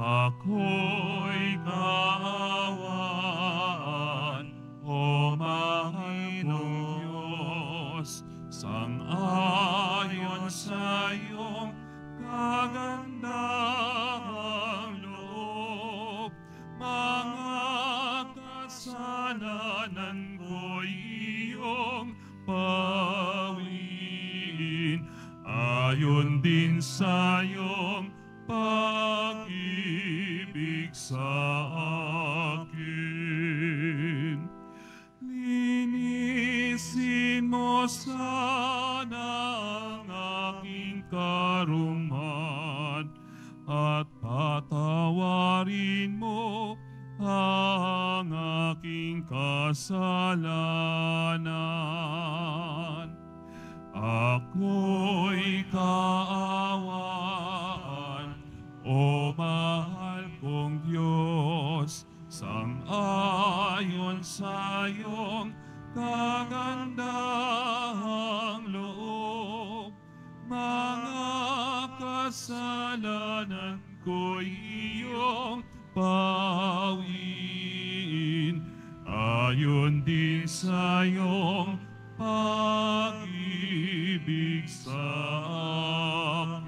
ako'y kaawaan, O mahal ng Diyos, sangayon sa iyong kagandahang loob. Mga kasalanan ko'y iyong pawin, ayon din sa'yo. sa akin. Linisin mo sana ang aking karuman at patawarin mo ang aking kasalanan. Ako'y kaan ang sayong kagandahang loob. Mga kasalanan ko'y iyong pawin. ayon din sa iyong pag-ibig sa amin.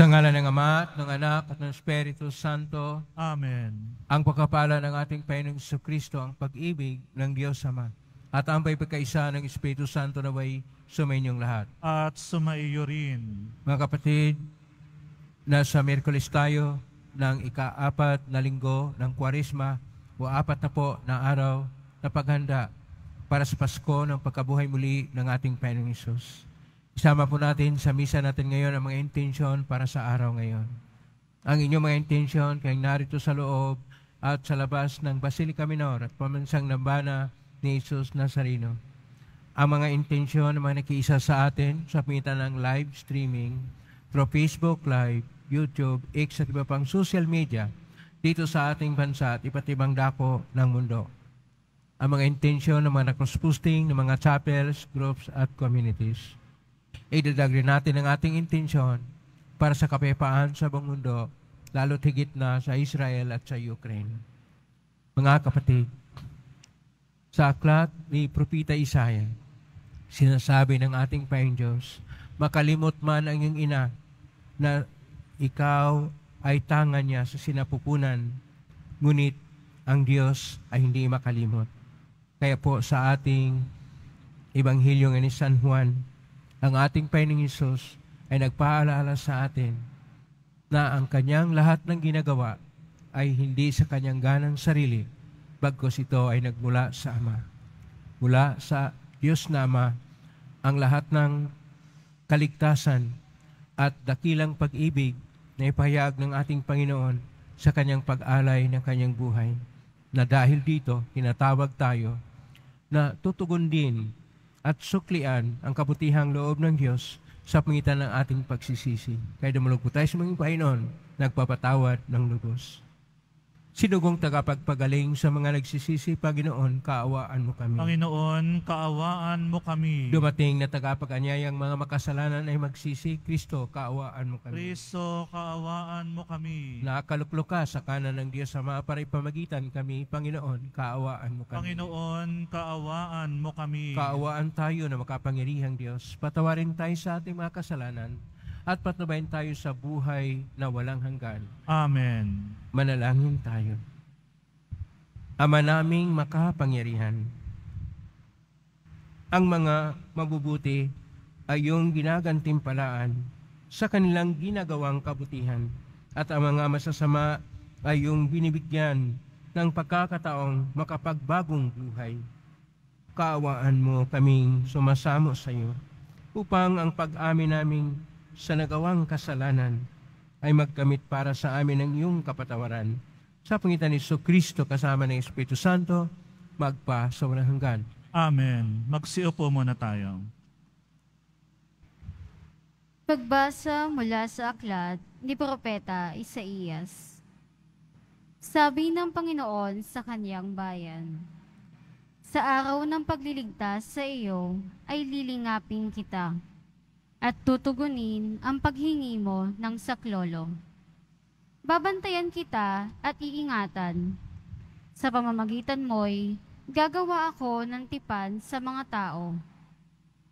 Sa ngala ng Ama, at ng Anak, at ng Espiritu Santo. Amen. Ang pagkapala ng ating Panginoong Iso Kristo, ang pag-ibig ng Diyos Ama, at ang pagkakaisa ng Espiritu Santo na way sumainyong lahat. At sumaiyo rin. Mga kapatid, nasa Merkulis tayo ng ikaapat na linggo ng Kwarisma o apat na po na araw na paghanda para sa Pasko ng pagkabuhay muli ng ating Panginoong Isus. Isama po natin sa misa natin ngayon ang mga intensyon para sa araw ngayon. Ang inyong mga intensyon kayong narito sa loob at sa labas ng Basilica Minor at pamansang Nambana ni Jesus Nazareno. Ang mga intensyon ng mga nakiisa sa atin sa pamitan ng live streaming through Facebook Live, YouTube, X at iba pang social media dito sa ating bansa at iba't ibang dako ng mundo. Ang mga intensyon ng mga cross-posting ng mga chapels, groups at communities. Idadag rin natin ang ating intensyon para sa kapayapaan sa buong mundo, lalo higit na sa Israel at sa Ukraine. Mga kapatid, sa aklat ni Propita Isaiah, sinasabi ng ating Panginoon Diyos, makalimot man ang iyong ina na ikaw ay tanga niya sa sinapupunan, ngunit ang Diyos ay hindi makalimot. Kaya po sa ating Ebanghelyo ni San Juan, ang ating Paining Isus ay nagpaalala sa atin na ang kanyang lahat ng ginagawa ay hindi sa kanyang ganang sarili, bagkos ito ay nagmula sa Ama. Mula sa Diyos na Ama, ang lahat ng kaligtasan at dakilang pag-ibig na ipahayag ng ating Panginoon sa kanyang pag-alay ng kanyang buhay. Na dahil dito, kinatawag tayo na tutugon din at suklian ang kabutihang loob ng Diyos sa pangitan ng ating pagsisisi. Kaya dumulog po tayo sa mga Panginoon, nagpapatawad ng lubos. Sinugong tagapagpagaling sa mga nagsisisi, Panginoon, kaawaan mo kami. Panginoon, kaawaan mo kami. Dumating na tagapag-anyayang mga makasalanan ay magsisi, Kristo, kaawaan mo kami. Kristo, kaawaan mo kami. Nakaluklok ka sa kanan ng Diyos Ama para ipamagitan kami, Panginoon, kaawaan mo kami. Panginoon, kaawaan mo kami. Kaawaan tayo na makapangyarihang Diyos. Patawarin tayo sa ating mga kasalanan at patnubayan tayo sa buhay na walang hanggan. Amen. Manalangin tayo. Ama naming makapangyarihan, ang mga mabubuti ay iyong ginagantimpalaan sa kanilang ginagawang kabutihan at ang mga masasama ay iyong binibigyan ng pagkakataong makapagbagong buhay. Kaawaan mo kaming sumasamo sa iyo upang ang pag-amin naming sa nagawang kasalanan ay magkamit para sa amin ang iyong kapatawaran. Sa pangitan ni So Kristo kasama ng Espiritu Santo, magpa sa walang hanggan. Amen. Magsiupo muna tayo. Pagbasa mula sa aklat ni Propeta Isaías. Sabi ng Panginoon sa kaniyang bayan, Sa araw ng pagliligtas sa iyo ay lilingapin kita at tutugunin ang paghingi mo ng saklolo. Babantayan kita at iingatan. Sa pamamagitan mo'y gagawa ako ng tipan sa mga tao.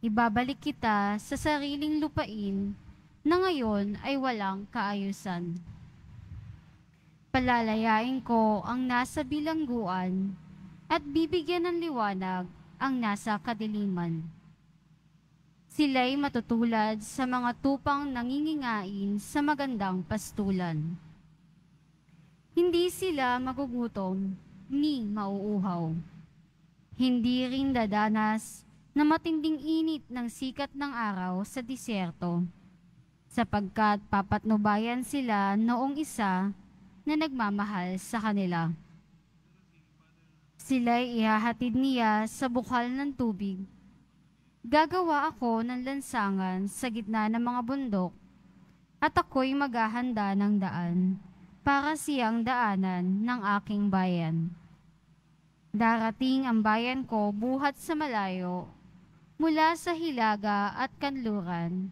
Ibabalik kita sa sariling lupain na ngayon ay walang kaayusan. Palalayain ko ang nasa bilangguan at bibigyan ng liwanag ang nasa kadiliman sila'y matutulad sa mga tupang nangingingain sa magandang pastulan. Hindi sila magugutom ni mauuhaw. Hindi rin dadanas na matinding init ng sikat ng araw sa disyerto, sapagkat papatnubayan sila noong isa na nagmamahal sa kanila. Sila'y ihahatid niya sa bukal ng tubig Gagawa ako ng lansangan sa gitna ng mga bundok at ako'y maghahanda ng daan para siyang daanan ng aking bayan. Darating ang bayan ko buhat sa malayo, mula sa Hilaga at Kanluran,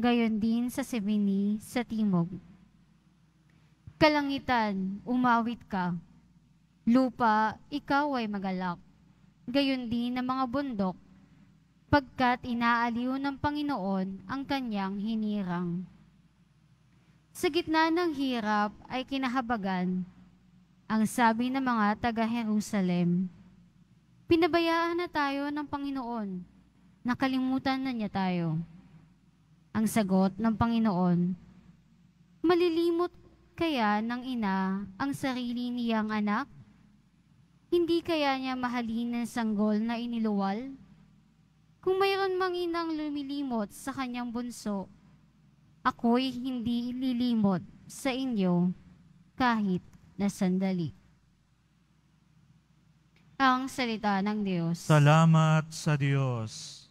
gayon din sa Semini sa Timog. Kalangitan, umawit ka. Lupa, ikaw ay magalak. Gayon din ang mga bundok, sapagkat inaaliw ng Panginoon ang kanyang hinirang. Sa gitna ng hirap ay kinahabagan, ang sabi ng mga taga-Jerusalem, Pinabayaan na tayo ng Panginoon, nakalimutan na niya tayo. Ang sagot ng Panginoon, Malilimot kaya ng ina ang sarili niyang anak? Hindi kaya niya mahalin ng sanggol na iniluwal? Kung mayroon mang inang lumilimot sa kanyang bunso, ako'y hindi lilimot sa inyo kahit na sandali. Ang salita ng Diyos. Salamat sa Diyos.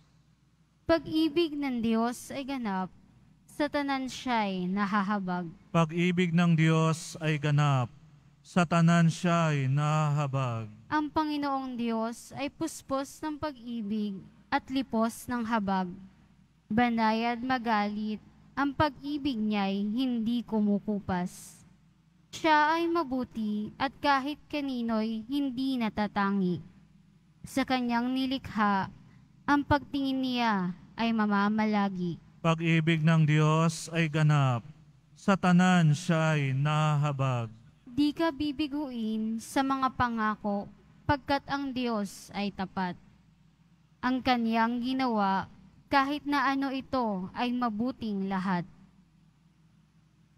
Pag-ibig ng Diyos ay ganap, sa tanan siya'y nahahabag. Pag-ibig ng Diyos ay ganap, sa tanan siya'y nahahabag. Ang Panginoong Diyos ay puspos ng pag-ibig at lipos ng habag. Banayad magalit, ang pag-ibig niya'y hindi kumukupas. Siya ay mabuti at kahit kanino'y hindi natatangi. Sa kanyang nilikha, ang pagtingin niya ay mamamalagi. Pag-ibig ng Diyos ay ganap, sa tanan siya'y nahabag. Di ka bibiguin sa mga pangako, pagkat ang Diyos ay tapat ang kanyang ginawa kahit na ano ito ay mabuting lahat.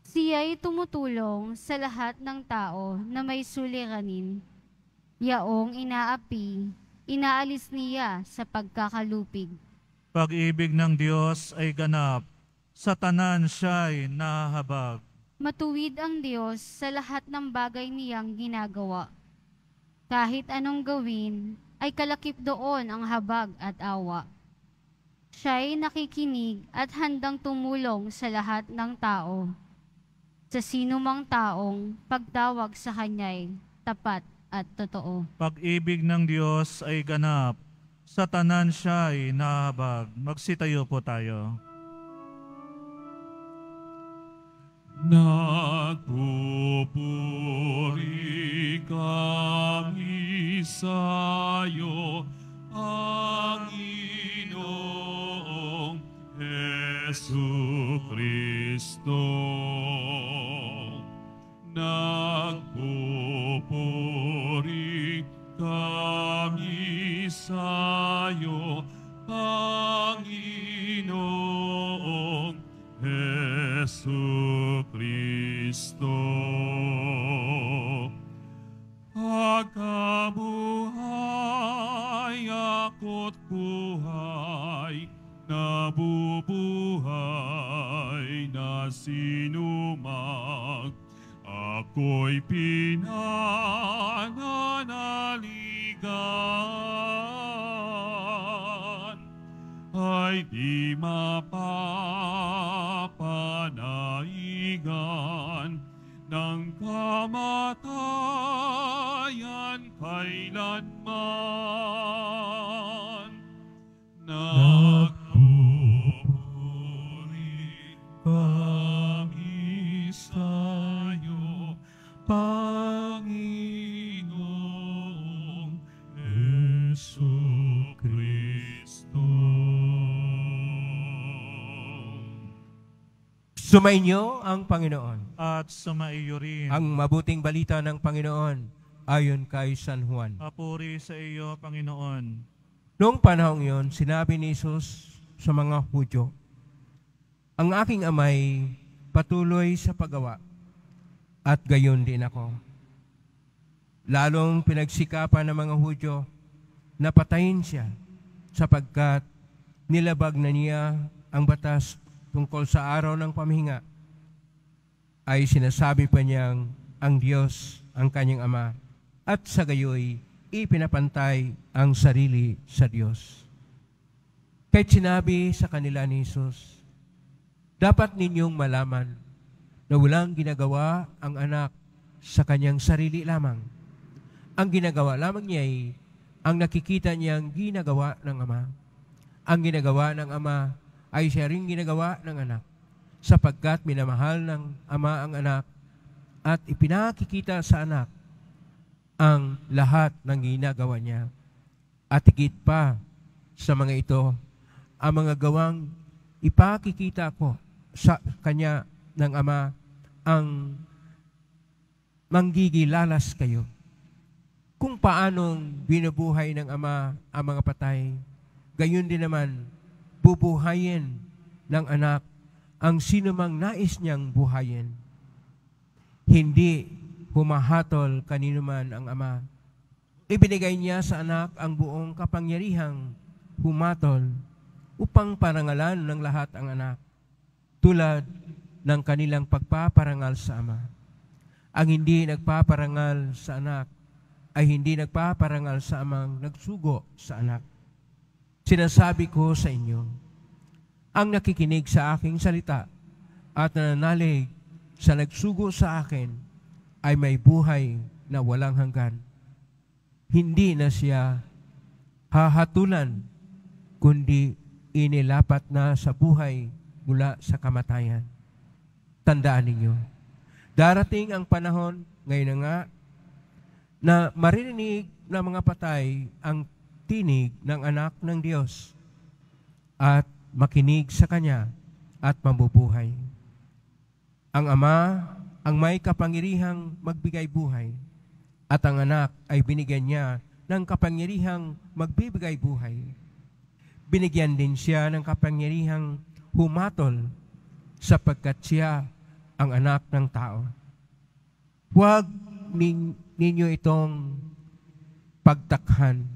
Siya'y tumutulong sa lahat ng tao na may suliranin. Yaong inaapi, inaalis niya sa pagkakalupig. Pag-ibig ng Diyos ay ganap, sa tanan siya'y nahabag. Matuwid ang Diyos sa lahat ng bagay niyang ginagawa. Kahit anong gawin, ay kalakip doon ang habag at awa. Siya'y nakikinig at handang tumulong sa lahat ng tao. Sa sino mang taong pagtawag sa Kanya'y tapat at totoo. Pag-ibig ng Diyos ay ganap. Sa tanan siya'y nahabag. Magsitayo po tayo. Nagpupuri kami sa'yo, Panginoong Yesu Kristo. Nagpupuri kami sa'yo, Panginoong Yesu Gesù Kristo. Pagkabuhay ako't buhay, nabubuhay na sinumang, ako'y pinananaligan. Ay di mapag daignan ng kamatayan. Sumainyo ang Panginoon. At sumaiyo rin. Ang mabuting balita ng Panginoon ayon kay San Juan. Papuri sa iyo, Panginoon. Noong panahong yon, sinabi ni Jesus sa mga Hudyo, Ang aking amay patuloy sa paggawa at gayon din ako. Lalong pinagsikapan ng mga Hudyo na patayin siya sapagkat nilabag na niya ang batas tungkol sa araw ng pamhinga, ay sinasabi pa niyang ang Diyos, ang kanyang Ama, at sa gayoy, ipinapantay ang sarili sa Diyos. Kahit sinabi sa kanila ni Jesus, dapat ninyong malaman na walang ginagawa ang anak sa kanyang sarili lamang. Ang ginagawa lamang niya ay ang nakikita niyang ginagawa ng Ama. Ang ginagawa ng Ama ay siya rin ginagawa ng anak sapagkat minamahal ng ama ang anak at ipinakikita sa anak ang lahat ng ginagawa niya. At higit pa sa mga ito, ang mga gawang ipakikita ko sa kanya ng ama ang manggigilalas kayo. Kung paanong binubuhay ng ama ang mga patay, gayon din naman bubuhayin ng anak ang sinumang nais niyang buhayin. Hindi humahatol kanino man ang ama. Ibinigay niya sa anak ang buong kapangyarihang humatol upang parangalan ng lahat ang anak tulad ng kanilang pagpaparangal sa ama. Ang hindi nagpaparangal sa anak ay hindi nagpaparangal sa amang nagsugo sa anak Sinasabi ko sa inyo, ang nakikinig sa aking salita at nananalig sa nagsugo sa akin ay may buhay na walang hanggan. Hindi na siya hahatulan, kundi inilapat na sa buhay mula sa kamatayan. Tandaan ninyo, darating ang panahon, ngayon na nga, na maririnig ng mga patay ang pagtinig ng anak ng Diyos at makinig sa Kanya at mabubuhay. Ang Ama ang may kapangyarihang magbigay buhay at ang anak ay binigyan niya ng kapangyarihang magbibigay buhay. Binigyan din siya ng kapangyarihang humatol sapagkat siya ang anak ng tao. Huwag ninyo itong pagtakhan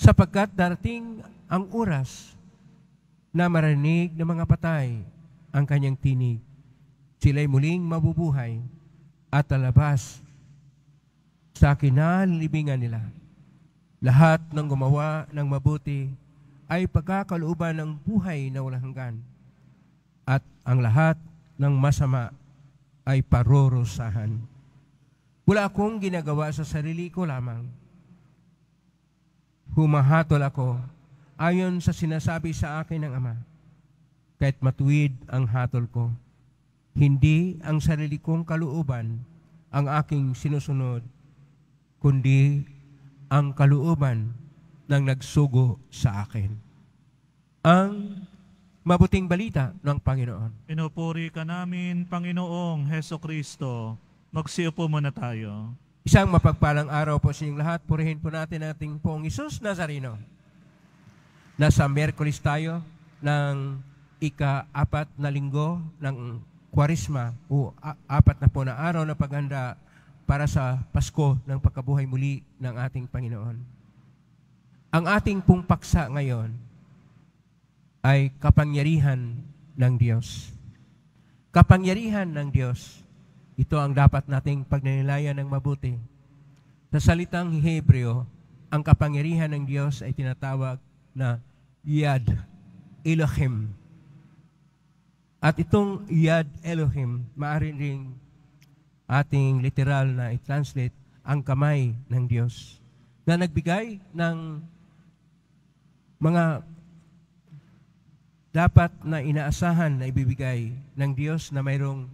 sapagkat darating ang oras na marinig ng mga patay ang kanyang tinig. Sila'y muling mabubuhay at talabas sa kinalibingan nila. Lahat ng gumawa ng mabuti ay pagkakalooban ng buhay na walang hanggan at ang lahat ng masama ay parurusahan. Wala akong ginagawa sa sarili ko lamang humahatol ako ayon sa sinasabi sa akin ng Ama. Kahit matuwid ang hatol ko, hindi ang sarili kong kalooban ang aking sinusunod, kundi ang kalooban ng nagsugo sa akin. Ang mabuting balita ng Panginoon. Pinupuri ka namin, Panginoong Heso Kristo. Magsiupo muna tayo. Isang mapagpalang araw po sa inyong lahat. Purihin po natin ating pong Isus Nazareno. Nasa Merkulis tayo ng ika-apat na linggo ng kwarisma o apat na po na araw na paghanda para sa Pasko ng pagkabuhay muli ng ating Panginoon. Ang ating pong paksa ngayon ay kapangyarihan ng Diyos. Kapangyarihan ng Diyos ito ang dapat nating pagninilayan ng mabuti. Sa salitang Hebreo, ang kapangyarihan ng Diyos ay tinatawag na Yad Elohim. At itong Yad Elohim, maaari ring ating literal na i-translate ang kamay ng Diyos na nagbigay ng mga dapat na inaasahan na ibibigay ng Diyos na mayroong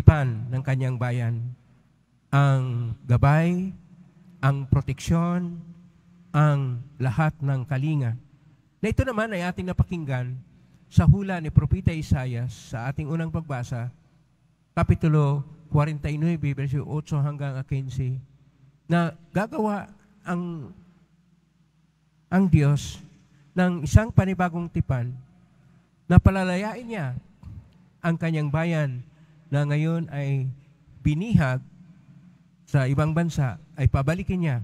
kakampipan ng kanyang bayan. Ang gabay, ang proteksyon, ang lahat ng kalinga. Na ito naman ay ating napakinggan sa hula ni Propeta Isayas sa ating unang pagbasa, Kapitulo 49, versio 8 hanggang 15, na gagawa ang, ang Diyos ng isang panibagong tipan na palalayain niya ang kanyang bayan na ngayon ay binihag sa ibang bansa ay pabalikin niya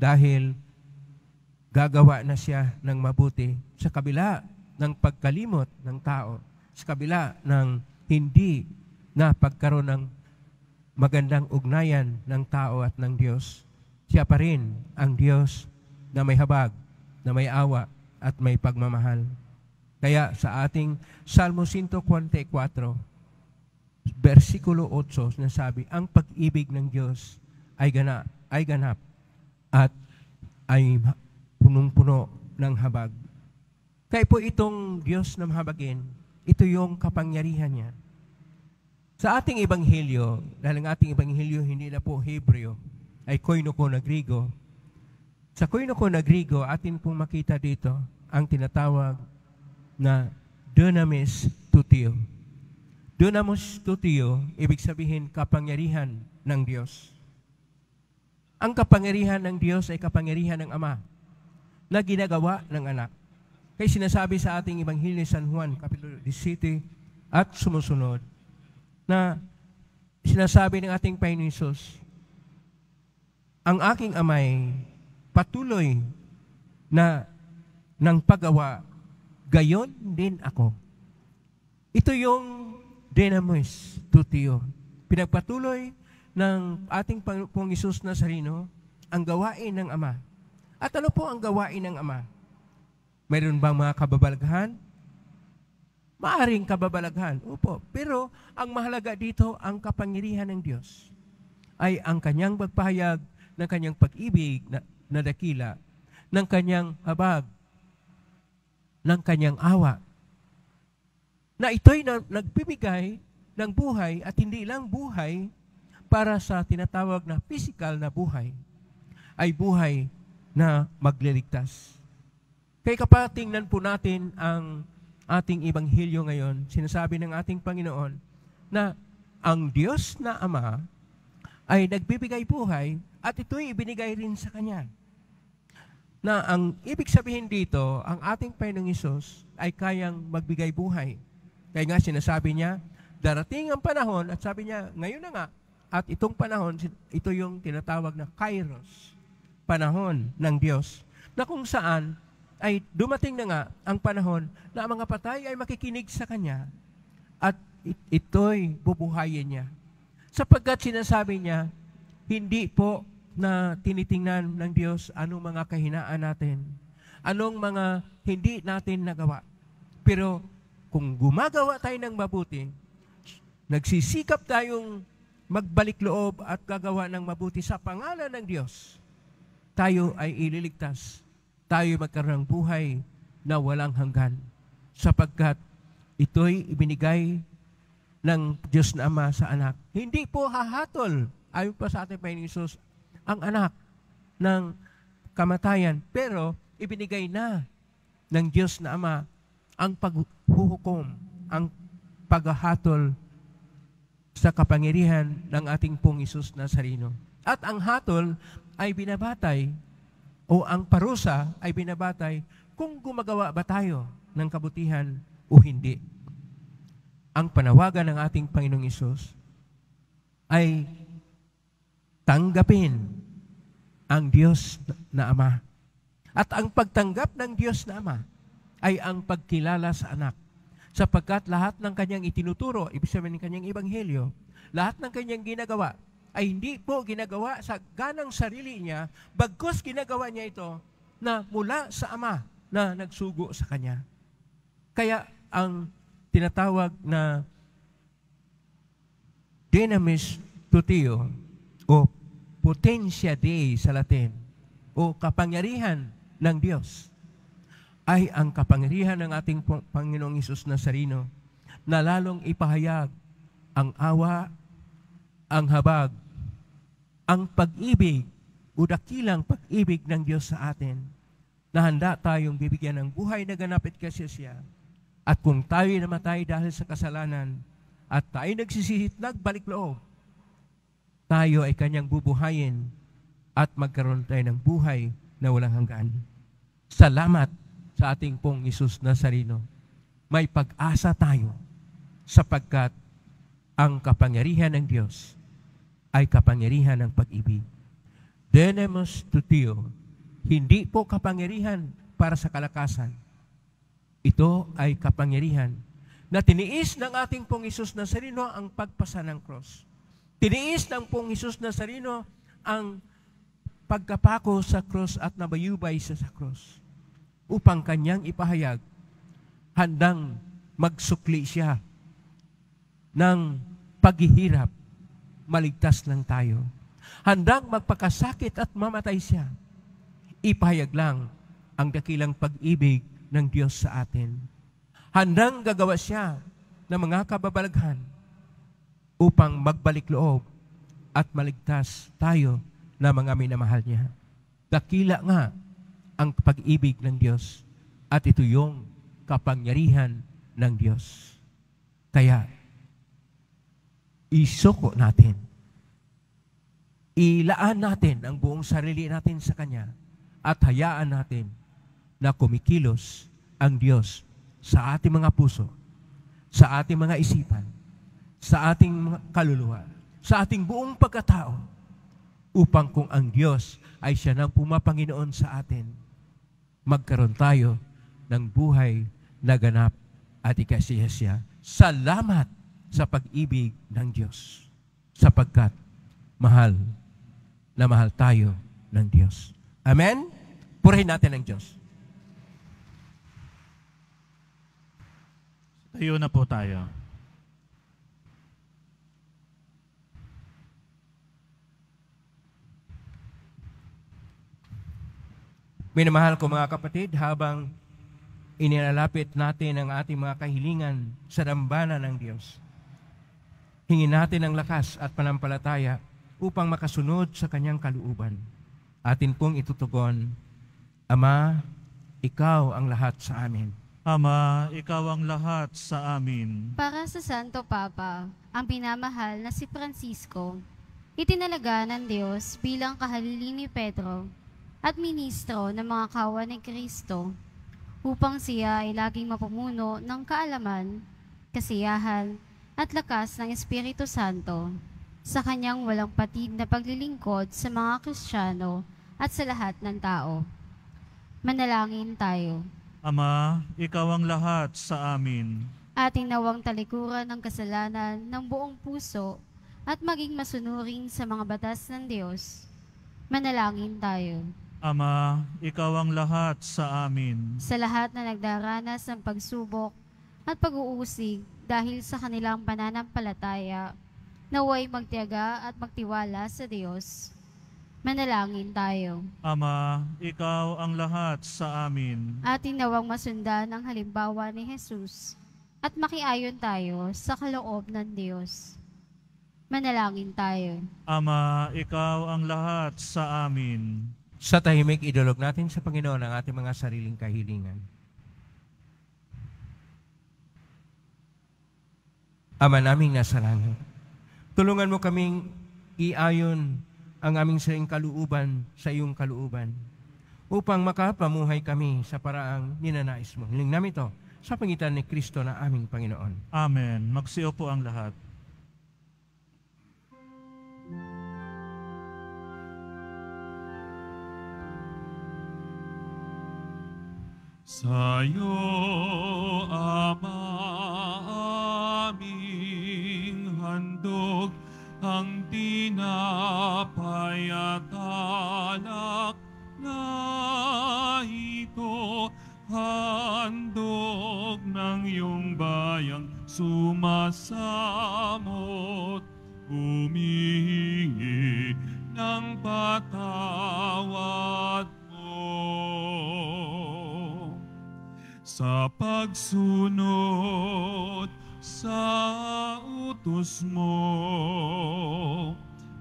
dahil gagawa na siya ng mabuti sa kabila ng pagkalimot ng tao, sa kabila ng hindi na pagkaroon ng magandang ugnayan ng tao at ng Diyos. Siya pa rin ang Diyos na may habag, na may awa, at may pagmamahal. Kaya sa ating Salmo 144, versikulo 8 na sabi, ang pag-ibig ng Diyos ay, gana, ay ganap at ay punong-puno ng habag. Kaya po itong Diyos ng habagin, ito yung kapangyarihan niya. Sa ating ebanghelyo, dahil ang ating ebanghelyo hindi na po Hebreo, ay koinoko na Grigo. Sa koinoko na Grigo, atin pong makita dito ang tinatawag na dynamis tutio Dunamos tutio, ibig sabihin kapangyarihan ng Diyos. Ang kapangyarihan ng Diyos ay kapangyarihan ng Ama na ginagawa ng anak. Kaya sinasabi sa ating Ebanghelyo San Juan, Kapitulo 17 at sumusunod, na sinasabi ng ating Panginoon Isos, ang aking amay patuloy na ng paggawa, gayon din ako. Ito yung dinamis tutio. Pinagpatuloy ng ating Panginoong Isus Nazarino ang gawain ng Ama. At ano po ang gawain ng Ama? Mayroon bang mga kababalaghan? Maaring kababalaghan, upo. Pero ang mahalaga dito, ang kapangyarihan ng Diyos ay ang kanyang pagpahayag ng kanyang pag-ibig na, na dakila, ng kanyang habag, ng kanyang awa, na ito'y na, nagbibigay ng buhay at hindi lang buhay para sa tinatawag na physical na buhay, ay buhay na magliligtas. Kaya kapag kapatingnan po natin ang ating ibanghilyo ngayon, sinasabi ng ating Panginoon na ang Diyos na Ama ay nagbibigay buhay at ito'y ibinigay rin sa Kanya. Na ang ibig sabihin dito, ang ating Panginoong Isos ay kayang magbigay buhay kaya nga sinasabi niya, darating ang panahon at sabi niya, ngayon na nga, at itong panahon, ito yung tinatawag na kairos, panahon ng Diyos, na kung saan ay dumating na nga ang panahon na ang mga patay ay makikinig sa Kanya at ito'y bubuhayin niya. Sapagkat sinasabi niya, hindi po na tinitingnan ng Diyos anong mga kahinaan natin, anong mga hindi natin nagawa. Pero kung gumagawa tayo ng mabuti, nagsisikap tayong magbalik loob at gagawa ng mabuti sa pangalan ng Diyos, tayo ay ililigtas. Tayo magkaroon ng buhay na walang hanggan. Sapagkat ito'y ibinigay ng Diyos na Ama sa anak. Hindi po hahatol, ayon pa sa ating Panginoon Isus, ang anak ng kamatayan. Pero ibinigay na ng Diyos na Ama ang pag huhukom ang paghahatol sa kapangyarihan ng ating pong Isus Nazareno. At ang hatol ay binabatay o ang parusa ay binabatay kung gumagawa ba tayo ng kabutihan o hindi. Ang panawagan ng ating Panginoong Isus ay tanggapin ang Diyos na Ama. At ang pagtanggap ng Diyos na Ama ay ang pagkilala sa anak. Sapagkat lahat ng kanyang itinuturo, ibig sabihin ng kanyang ebanghelyo, lahat ng kanyang ginagawa, ay hindi po ginagawa sa ganang sarili niya, bagkus ginagawa niya ito na mula sa Ama na nagsugo sa Kanya. Kaya ang tinatawag na dynamis tutio o potentia Dei sa Latin o kapangyarihan ng Diyos ay ang kapangyarihan ng ating Panginoong Isus Nazarino na lalong ipahayag ang awa, ang habag, ang pag-ibig o dakilang pag-ibig ng Diyos sa atin na handa tayong bibigyan ng buhay na ganapit kasi siya. At kung tayo namatay dahil sa kasalanan at tayo nagsisihit, nagbalik loob, tayo ay kanyang bubuhayin at magkaroon tayo ng buhay na walang hanggan. Salamat sa ating pong Isus Nazarino, may pag-asa tayo sapagkat ang kapangyarihan ng Diyos ay kapangyarihan ng pag-ibig. Denemos tutio, hindi po kapangyarihan para sa kalakasan. Ito ay kapangyarihan na tiniis ng ating pong Isus Nazarino ang pagpasa ng cross. Tiniis ng pong Isus Nazarino ang pagkapako sa cross at nabayubay sa, sa cross upang kanyang ipahayag, handang magsukli siya ng paghihirap, maligtas lang tayo. Handang magpakasakit at mamatay siya. Ipahayag lang ang dakilang pag-ibig ng Diyos sa atin. Handang gagawa siya ng mga kababalaghan upang magbalik loob at maligtas tayo na mga minamahal niya. Dakila nga ang pag-ibig ng Diyos at ito yung kapangyarihan ng Diyos. Kaya, isuko natin. Ilaan natin ang buong sarili natin sa Kanya at hayaan natin na kumikilos ang Diyos sa ating mga puso, sa ating mga isipan, sa ating kaluluwa, sa ating buong pagkatao, upang kung ang Diyos ay siya nang pumapanginoon sa atin, magkaroon tayo ng buhay na ganap at ikasiyasya. Salamat sa pag-ibig ng Diyos sapagkat mahal na mahal tayo ng Diyos. Amen? Purihin natin ang Diyos. Tayo na po tayo. Minamahal ko mga kapatid, habang inilalapit natin ang ating mga kahilingan sa dambana ng Diyos, hingin natin ang lakas at panampalataya upang makasunod sa kanyang kaluuban. Atin pong itutugon, Ama, ikaw ang lahat sa amin. Ama, ikaw ang lahat sa amin. Para sa Santo Papa, ang pinamahal na si Francisco, itinalaga ng Diyos bilang kahalili ni Pedro at ministro ng mga kawan ni Kristo upang siya ay laging mapumuno ng kaalaman, kasiyahan, at lakas ng Espiritu Santo sa kanyang walang patid na paglilingkod sa mga Kristiyano at sa lahat ng tao. Manalangin tayo. Ama, Ikaw ang lahat sa amin. Ating nawang talikuran ng kasalanan ng buong puso at maging masunurin sa mga batas ng Diyos. Manalangin tayo. Ama, ikaw ang lahat sa amin. Sa lahat na nagdaranas ng pagsubok at pag-uusig dahil sa kanilang pananampalataya, naway magtiyaga at magtiwala sa Diyos. Manalangin tayo. Ama, ikaw ang lahat sa amin. Atin nawang masundan ang halimbawa ni Jesus at makiayon tayo sa kaloob ng Diyos. Manalangin tayo. Ama, ikaw ang lahat sa amin. Sa tahimik, idulog natin sa Panginoon ang ating mga sariling kahilingan. Ama naming nasa langit, tulungan mo kaming iayon ang aming sariling kaluuban sa iyong kaluuban upang makapamuhay kami sa paraang ninanais mo. Hiling namin ito sa pangitan ni Kristo na aming Panginoon. Amen. Magsiyo po ang lahat. Sa'yo, Ama, aming handog, ang tinapay na ito, handog ng iyong bayang sumasamot, umihingi ng patawad. sa pagsunod sa utos mo.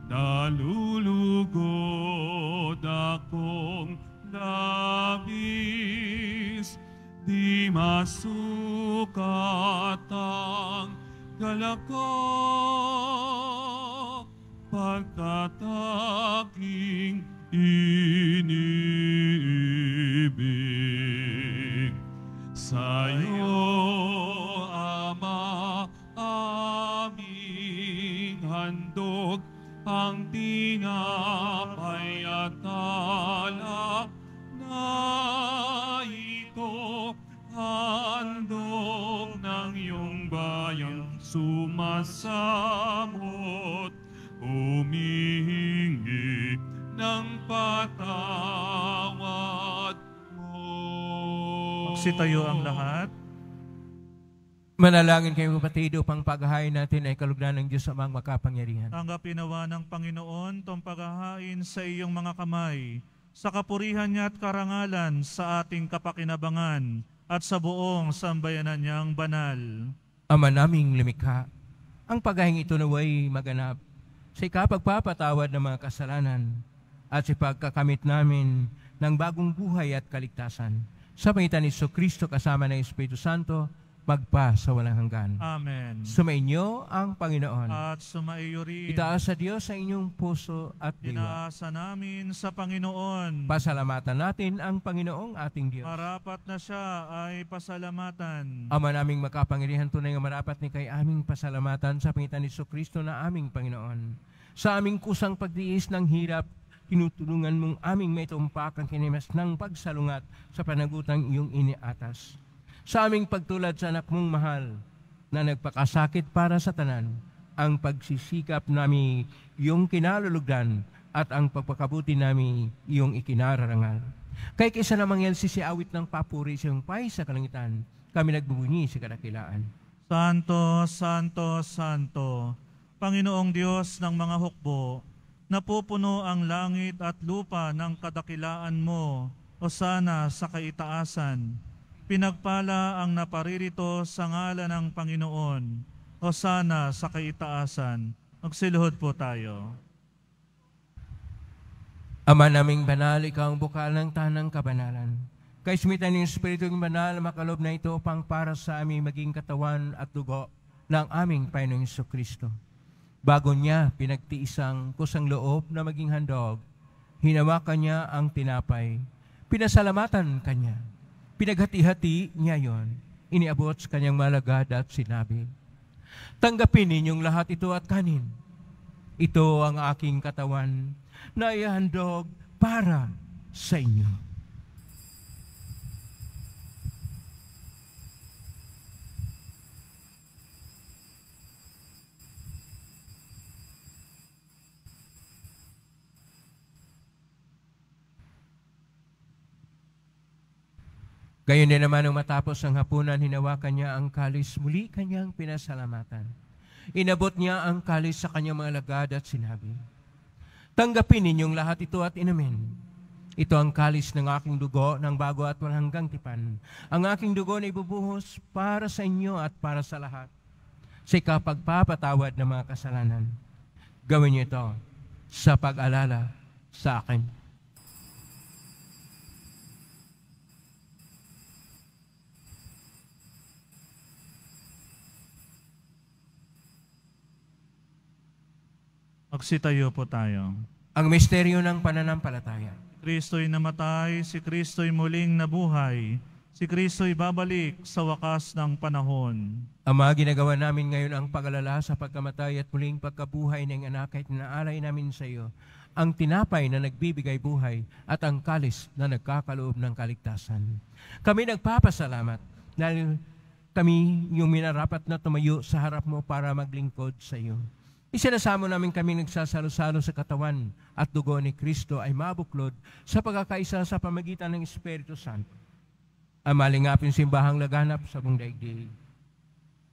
Nalulugod akong labis, di masukat ang galakot pagkat aking samot, umihingi ng patawad mo. Magsitayo ang lahat. Manalangin kayo kapatid upang paghahain natin ay kalugdan ng Diyos sa mga makapangyarihan. Tanggapin nawa ng Panginoon tong paghahain sa iyong mga kamay, sa kapurihan niya at karangalan sa ating kapakinabangan at sa buong sambayanan niyang banal. Ama naming lumikha, ang paghahing ito naway maganap sa ikapagpapatawad ng mga kasalanan at sa pagkakamit namin ng bagong buhay at kaligtasan. Sa pangitan ni Kristo kasama ng Espiritu Santo, magpa sa walang hanggan. Amen. Sumainyo ang Panginoon. At sumaiyo rin. Itaas sa Diyos sa inyong puso at diwa. Inaasa namin sa Panginoon. Pasalamatan natin ang Panginoong ating Diyos. Marapat na siya ay pasalamatan. Ama naming makapangirihan tunay nga marapat ni kay aming pasalamatan sa pangitan ni Kristo na aming Panginoon. Sa aming kusang pagdiis ng hirap, tinutulungan mong aming may tumpak ang kinimas ng pagsalungat sa panagutang iyong iniatas sa aming pagtulad sa anak mong mahal na nagpakasakit para sa tanan, ang pagsisikap nami iyong kinalulugdan at ang pagpakabuti nami iyong ikinararangal. Kay kaysa namang yan sisiawit ng papuri sa iyong pay sa kalangitan, kami nagbubunyi sa kadakilaan. Santo, Santo, Santo, Panginoong Diyos ng mga hukbo, napupuno ang langit at lupa ng kadakilaan mo, o sana sa kaitaasan. Pinagpala ang naparirito sa ngalan ng Panginoon. Hosana sa kaitaasan. Magsiluhod po tayo. Ama naming banal, ikaw ang bukal ng tanang kabanalan. Kaismitan ng Espiritu ng banal, makalob na ito upang para sa aming maging katawan at dugo ng aming Panginoong Iso Kristo. Bago niya pinagtiisang kusang loob na maging handog, hinawakan niya ang tinapay, pinasalamatan kanya. Pinaghati-hati niya yon. Iniabot sa kanyang malagad at sinabi, Tanggapin ninyong lahat ito at kanin. Ito ang aking katawan na ihandog para sa inyo. Gayon din naman, nung matapos ang hapunan, hinawakan niya ang kalis, muli kanyang pinasalamatan. Inabot niya ang kalis sa kanyang mga lagad at sinabi, Tanggapin ninyong lahat ito at inumin. Ito ang kalis ng aking dugo ng bago at walang tipan. Ang aking dugo na ibubuhos para sa inyo at para sa lahat. Sa kapagpapatawad ng mga kasalanan. Gawin niyo ito sa pag-alala sa akin. Magsitayo po tayo. Ang misteryo ng pananampalataya. Kristo'y namatay, si Kristo'y muling nabuhay, si Kristo'y babalik sa wakas ng panahon. Ama, ginagawa namin ngayon ang pag sa pagkamatay at muling pagkabuhay ng anak at naalay namin sa iyo ang tinapay na nagbibigay buhay at ang kalis na nagkakaloob ng kaligtasan. Kami nagpapasalamat dahil kami yung minarapat na tumayo sa harap mo para maglingkod sa iyo. Isinasamo namin kami nagsasalo-salo sa katawan at dugo ni Kristo ay mabuklod sa pagkakaisa sa pamagitan ng Espiritu Santo. Ang malingapin simbahang laganap sa buong daigdig.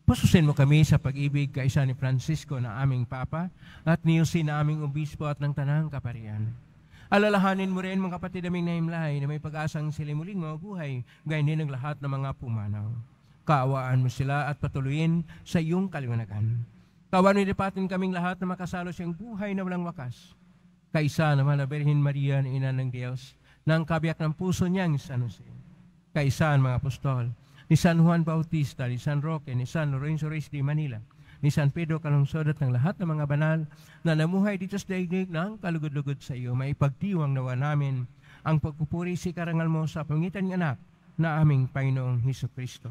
Pasusin mo kami sa pag-ibig kaisa ni Francisco na aming Papa at ni Jose na aming Obispo at ng Tanang Kaparian. Alalahanin mo rin mga kapatid aming naimlahay na may pag-asang sila muling mabuhay gayon din ang lahat ng mga pumanaw. Kaawaan mo sila at patuloyin sa iyong kaliwanagan Kawan nilapatin kaming lahat na makasalo siyang buhay na walang wakas. Kaisa naman na Berhin Maria na ina ng Diyos, na ang kabiyak ng puso niya ni ano San Jose. Kaisa ang mga apostol, ni San Juan Bautista, ni San Roque, ni San Lorenzo Reyes de Manila, ni San Pedro Kalungsod at ng lahat ng mga banal na namuhay dito sa daigdig ng kalugod-lugod sa iyo, May maipagdiwang nawa namin ang pagpupuri si Karangal mo sa pangitan ng anak na aming Panginoong Heso Kristo.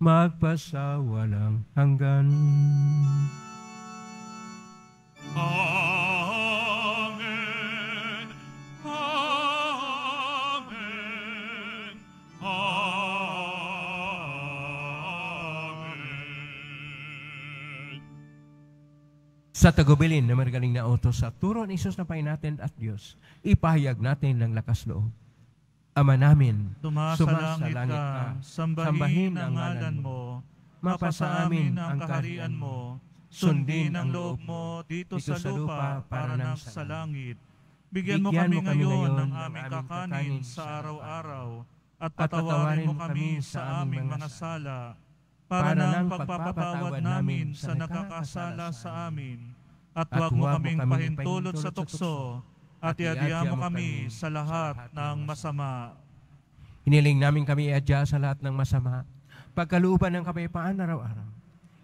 magpasawalang hanggan. Amen. Amen. Amen. Sa tagubilin na magaling na otos sa turo ni Isos na Panginoon natin at Diyos, ipahayag natin ng lakas loob Ama namin, Tumasa sa langit ka, sambahin ang ngalan mo, mapasaamin ang kaharian mo, sundin ang loob mo dito sa lupa para nang sa langit. Bigyan mo kami ngayon ng aming kakanin sa araw-araw at patawarin mo kami sa aming mga sala para nang pagpapatawad namin sa nakakasala sa amin. At huwag mo kaming pahintulot sa tukso at iadya mo kami sa lahat ng masama. Hiniling namin kami iadya sa lahat ng masama, pagkaluuban ng kapayapaan araw-araw.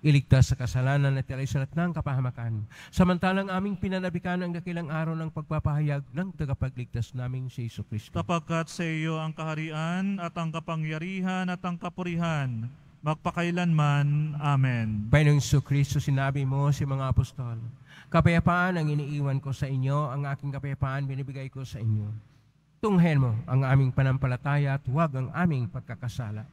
Iligtas sa kasalanan at ilay sa lahat ng kapahamakan, samantalang aming pinanabikan ang dakilang araw ng pagpapahayag ng tagapagligtas naming si Iso Kristo. Kapagkat sa iyo ang kaharian at ang kapangyarihan at ang kapurihan, magpakailanman. Amen. Panginoong Iso Kristo, sinabi mo sa si mga apostol, Kapayapaan ang iniiwan ko sa inyo, ang aking kapayapaan binibigay ko sa inyo. Tunghen mo ang aming panampalataya at huwag ang aming pagkakasala.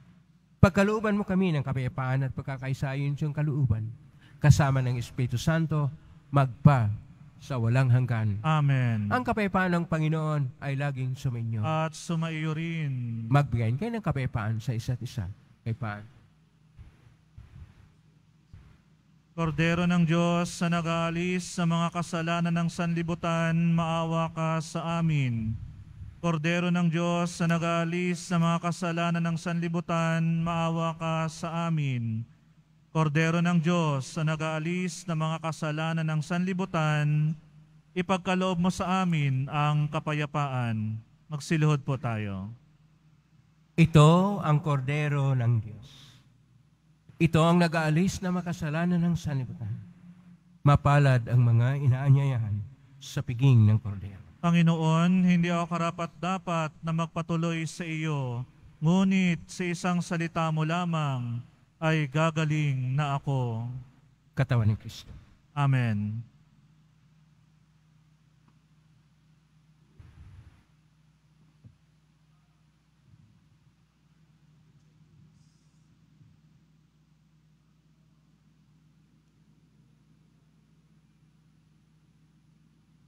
Pagkalooban mo kami ng kapayapaan at pagkakaisayon siyang kalooban, kasama ng Espiritu Santo, magpa sa walang hanggan. Amen. Ang kapayapaan ng Panginoon ay laging sumainyo. At sumaiyo rin. Magbigayin kayo ng kapayapaan sa isa't isa. Kapayapaan. Kordero ng Diyos na nagalis sa mga kasalanan ng sanlibutan, maawa ka sa amin. Kordero ng Diyos na nagalis sa mga kasalanan ng sanlibutan, maawa ka sa amin. Kordero ng Diyos na nagalis ng mga kasalanan ng sanlibutan, ipagkaloob mo sa amin ang kapayapaan. Magsilhod po tayo. Ito ang kordero ng Diyos. Ito ang nag-aalis na makasalanan ng sanibutan. Mapalad ang mga inaanyayahan sa piging ng kordero. Panginoon, hindi ako karapat-dapat na magpatuloy sa iyo, ngunit sa isang salita mo lamang ay gagaling na ako. Katawan ni Kristo. Amen.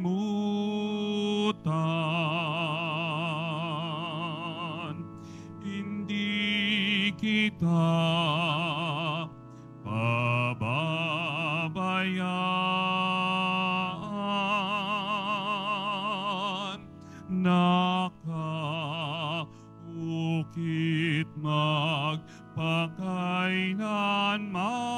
makalimutan. Hindi kita pababayaan. Nakaukit magpakainan man.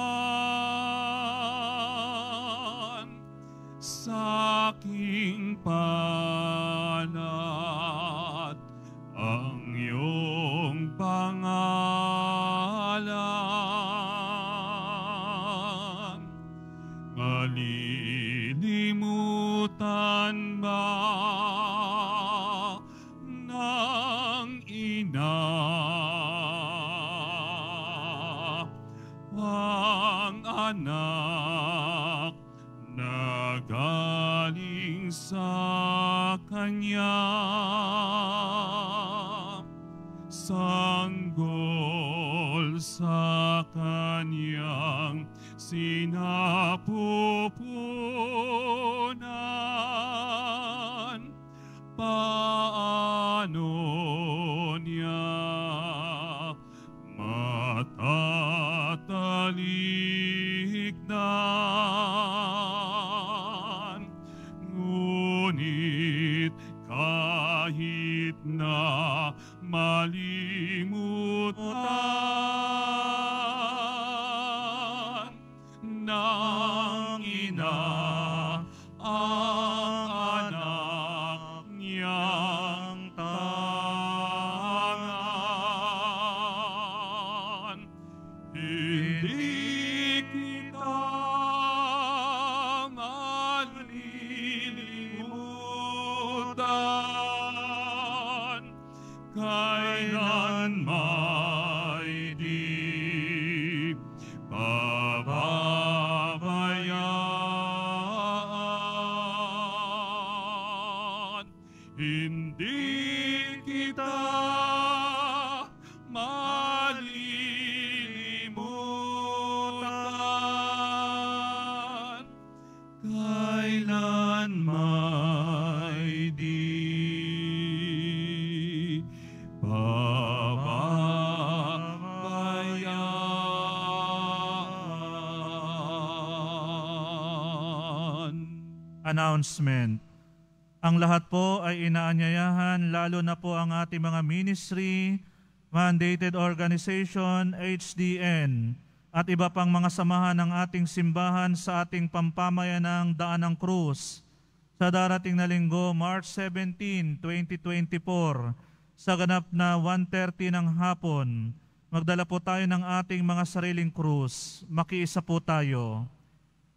もた announcement. Ang lahat po ay inaanyayahan, lalo na po ang ating mga ministry, mandated organization, HDN, at iba pang mga samahan ng ating simbahan sa ating pampamayanang ng Cruz sa darating na linggo, March 17, 2024, sa ganap na 1.30 ng hapon. Magdala po tayo ng ating mga sariling krus. Makiisa po tayo.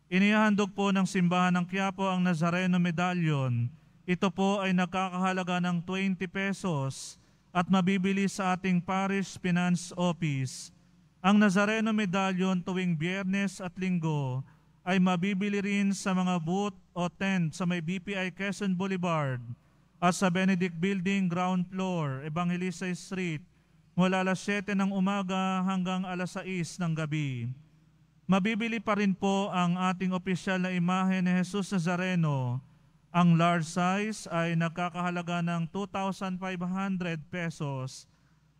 Inihandog po ng simbahan ng Quiapo ang Nazareno Medallion. Ito po ay nakakahalaga ng 20 pesos at mabibili sa ating Parish Finance Office. Ang Nazareno Medallion tuwing biyernes at linggo ay mabibili rin sa mga booth o tent sa may BPI Quezon Boulevard at sa Benedict Building ground floor, Evangelista Street mula alas 7 ng umaga hanggang alas 6 ng gabi mabibili pa rin po ang ating opisyal na imahe ni Jesus Nazareno. Ang large size ay nakakahalaga ng 2,500 pesos.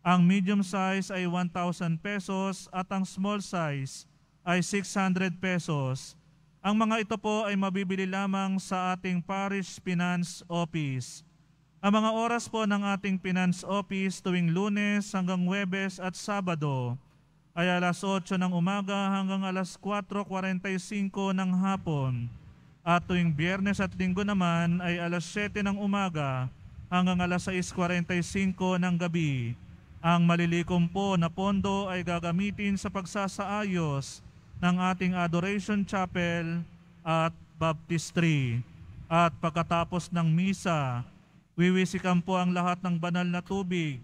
Ang medium size ay 1,000 pesos at ang small size ay 600 pesos. Ang mga ito po ay mabibili lamang sa ating Parish Finance Office. Ang mga oras po ng ating Finance Office tuwing lunes hanggang Webes at Sabado ay alas 8 ng umaga hanggang alas 4.45 ng hapon. At tuwing biyernes at linggo naman ay alas 7 ng umaga hanggang alas 6.45 ng gabi. Ang malilikom po na pondo ay gagamitin sa pagsasaayos ng ating Adoration Chapel at Baptistry. At pagkatapos ng misa, wiwisikan po ang lahat ng banal na tubig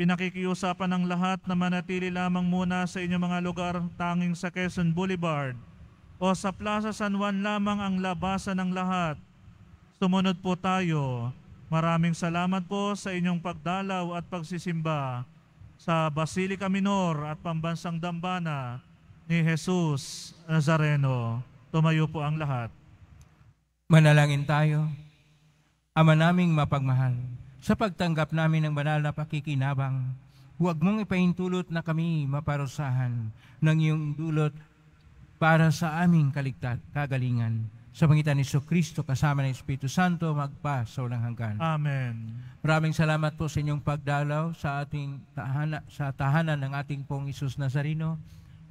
Pinakikiusapan ng lahat na manatili lamang muna sa inyong mga lugar tanging sa Quezon Boulevard o sa Plaza San Juan lamang ang labasan ng lahat. Sumunod po tayo. Maraming salamat po sa inyong pagdalaw at pagsisimba sa Basilica Minor at Pambansang Dambana ni Jesus Nazareno. Tumayo po ang lahat. Manalangin tayo. Ama naming mapagmahal sa pagtanggap namin ng banal na pakikinabang, huwag mong ipahintulot na kami maparusahan ng iyong dulot para sa aming kaligtad, kagalingan. Sa pangitan ni Kristo kasama ng Espiritu Santo, magpa sa walang hanggan. Amen. Maraming salamat po sa inyong pagdalaw sa ating tahanan, sa tahanan ng ating pong Isus Nazareno,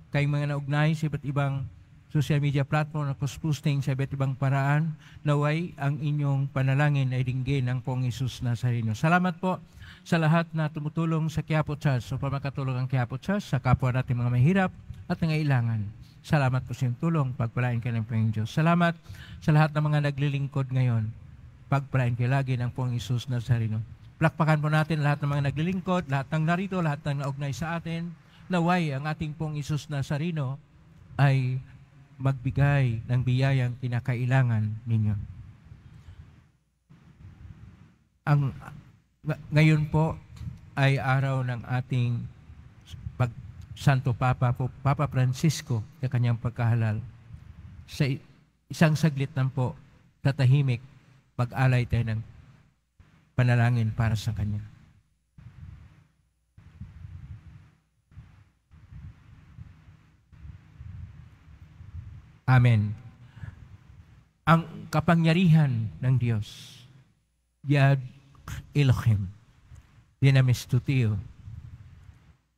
kay mga naugnay sa iba't ibang social media platform na posting sa iba't ibang paraan, naway ang inyong panalangin ay ringgin ng pong Isus Nazareno. Salamat po sa lahat na tumutulong sa Quiapo Church upang makatulong ang Quiapo Church sa kapwa natin mga mahirap at nangailangan. Salamat po sa iyong tulong. Pagpalain ka ng Panginoon Diyos. Salamat sa lahat ng mga naglilingkod ngayon. Pagpalain kayo lagi ng pong Isus Nazareno. Plakpakan po natin lahat ng mga naglilingkod, lahat ng narito, lahat ng naugnay sa atin. Naway ang ating pong Isus Nazareno ay magbigay ng biyayang kinakailangan ninyo. Ang ngayon po ay araw ng ating pag, Santo Papa po, Papa Francisco na kanyang pagkahalal. Sa isang saglit lang po, tatahimik, pag-alay tayo ng panalangin para sa kanya. Amen. Ang kapangyarihan ng Diyos. Yad Elohim. Dinamis tutio.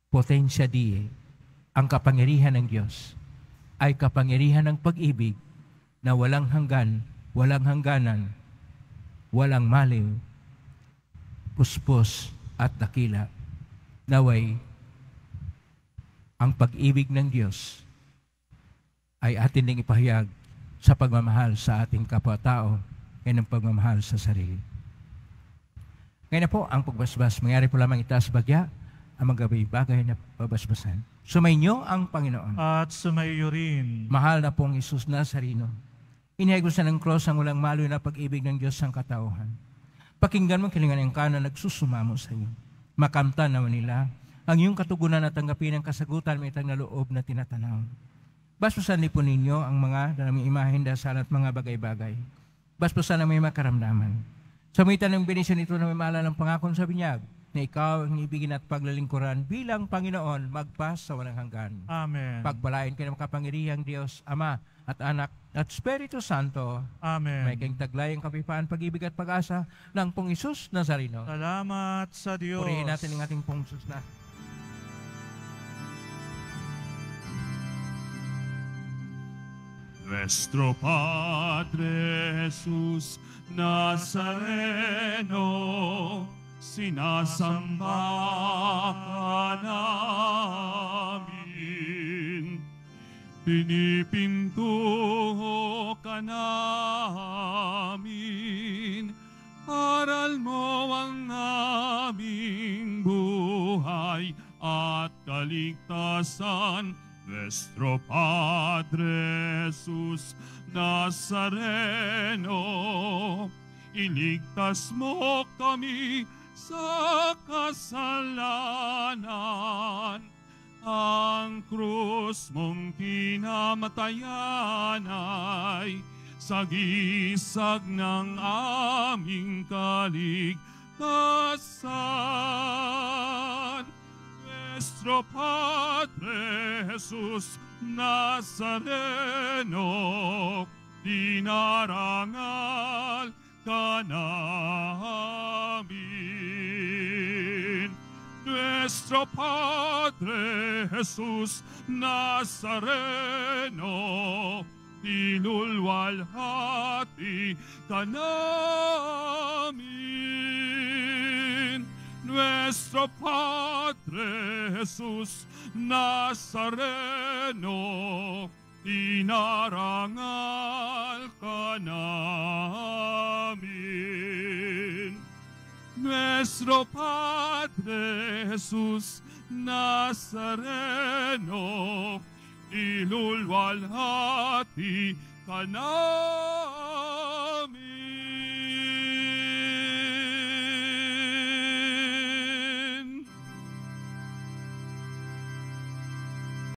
Potensya die. Ang kapangyarihan ng Diyos ay kapangyarihan ng pag-ibig na walang hanggan, walang hangganan, walang maliw, puspos at dakila. Naway, ang pag-ibig ng Diyos ay atin ding ipahayag sa pagmamahal sa ating kapwa-tao at ng pagmamahal sa sarili. Ngayon po, ang pagbasbas, mangyari po lamang itaas bagya, ang magabi bagay na pabasbasan. Sumainyo ang Panginoon. At sumayo rin. Mahal na pong Isus Nazarino. Inihagos na ng cross ang walang maloy na pag-ibig ng Diyos ang katauhan. Pakinggan mo kilingan ng kanan nagsusumamo sa iyo. Makamtan naman nila ang iyong katugunan at tanggapin ang kasagutan may itang na loob na tinatanaw. Basbasan ni po ninyo ang mga dalaming imahin, dasal at mga bagay-bagay. Basbasan na may makaramdaman. Samitan ng benisyon ito na may maala ng pangakon sa binyag na ikaw ang ibigin at paglalingkuran bilang Panginoon magpas sa walang hanggan. Amen. Pagpalain ka ng makapangirihang Diyos, Ama at Anak at Espiritu Santo. Amen. May kang taglay ang kapipaan, pag-ibig at pag-asa ng pong Isus Nazareno. Salamat sa Diyos. Purihin natin ang ating pong Isus na. nuestro Padre Jesús Nazareno, sinasambahan namin. Pinipintuho ka namin, aral mo ang aming buhay at kaligtasan nuestro Padre Jesús Nazareno, iligtas mo kami sa kasalanan. Ang krus mong pinamatayan ay sagisag ng aming kaligtasan nuestro Padre Jesús Nazareno, dinarán al Canaán. Nuestro Padre Jesús Nazareno, dinul al Hati Canaán nuestro Padre Jesús Nazareno, y ka namin. Nuestro Padre Jesús Nazareno, ilulwalhati ka namin.